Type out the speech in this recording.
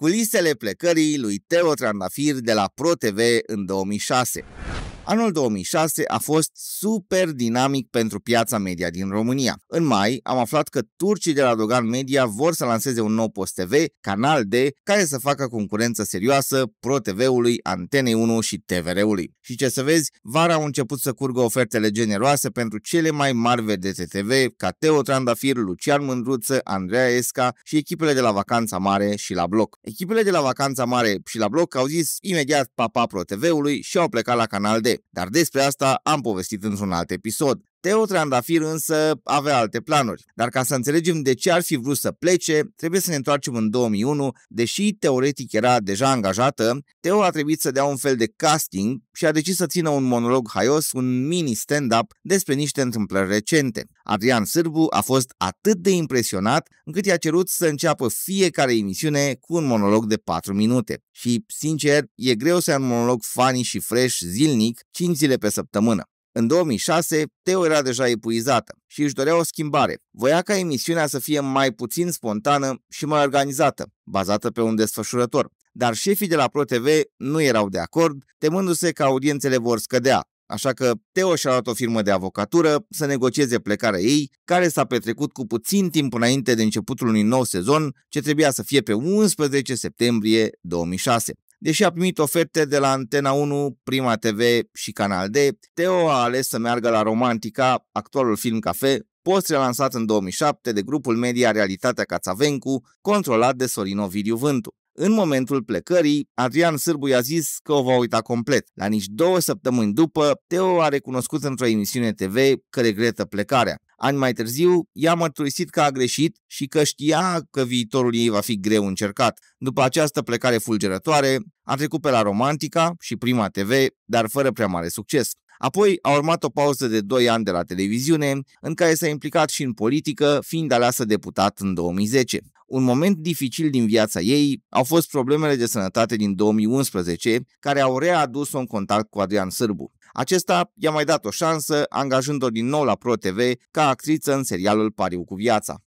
Culisele plecării lui Teo Trandafir de la ProTV în 2006 Anul 2006 a fost super dinamic pentru piața media din România. În mai am aflat că turcii de la Dogan Media vor să lanseze un nou post TV, Canal D, care să facă concurență serioasă Pro TV-ului, Antenei 1 și TVR-ului. Și ce să vezi, vara au început să curgă ofertele generoase pentru cele mai mari vedete TV, ca Teo Trandafir, Lucian Mândruță, Andreea Esca și echipele de la Vacanța Mare și la Bloc. Echipele de la Vacanța Mare și la Bloc au zis imediat papa Pro TV-ului și au plecat la Canal D dar despre asta am povestit într-un alt episod. Teo Trandafir însă avea alte planuri, dar ca să înțelegem de ce ar fi vrut să plece, trebuie să ne întoarcem în 2001, deși teoretic era deja angajată, Teo a trebuit să dea un fel de casting și a decis să țină un monolog haios, un mini stand-up despre niște întâmplări recente. Adrian Sârbu a fost atât de impresionat încât i-a cerut să înceapă fiecare emisiune cu un monolog de 4 minute. Și, sincer, e greu să ai un monolog funny și fresh zilnic, 5 zile pe săptămână. În 2006, Teo era deja epuizată și își dorea o schimbare. Voia ca emisiunea să fie mai puțin spontană și mai organizată, bazată pe un desfășurător. Dar șefii de la ProTV nu erau de acord, temându-se că audiențele vor scădea. Așa că Teo și-a luat o firmă de avocatură să negocieze plecarea ei, care s-a petrecut cu puțin timp înainte de începutul unui nou sezon, ce trebuia să fie pe 11 septembrie 2006. Deși a primit oferte de la Antena 1, Prima TV și Canal D, Teo a ales să meargă la Romantica, actualul film cafe, post relansat în 2007 de grupul media Realitatea Cațavencu, controlat de Sorin Ovidiu Vântu. În momentul plecării, Adrian Sârbu i-a zis că o va uita complet. La nici două săptămâni după, Teo a recunoscut într-o emisiune TV că regretă plecarea. Ani mai târziu, i-a mărturisit că a greșit și că știa că viitorul ei va fi greu încercat. După această plecare fulgerătoare, a trecut pe la Romantica și Prima TV, dar fără prea mare succes. Apoi a urmat o pauză de 2 ani de la televiziune, în care s-a implicat și în politică, fiind aleasă deputat în 2010. Un moment dificil din viața ei au fost problemele de sănătate din 2011, care au readus-o în contact cu Adrian Sârbu. Acesta i-a mai dat o șansă, angajând-o din nou la Pro TV ca actriță în serialul Pariu cu viața.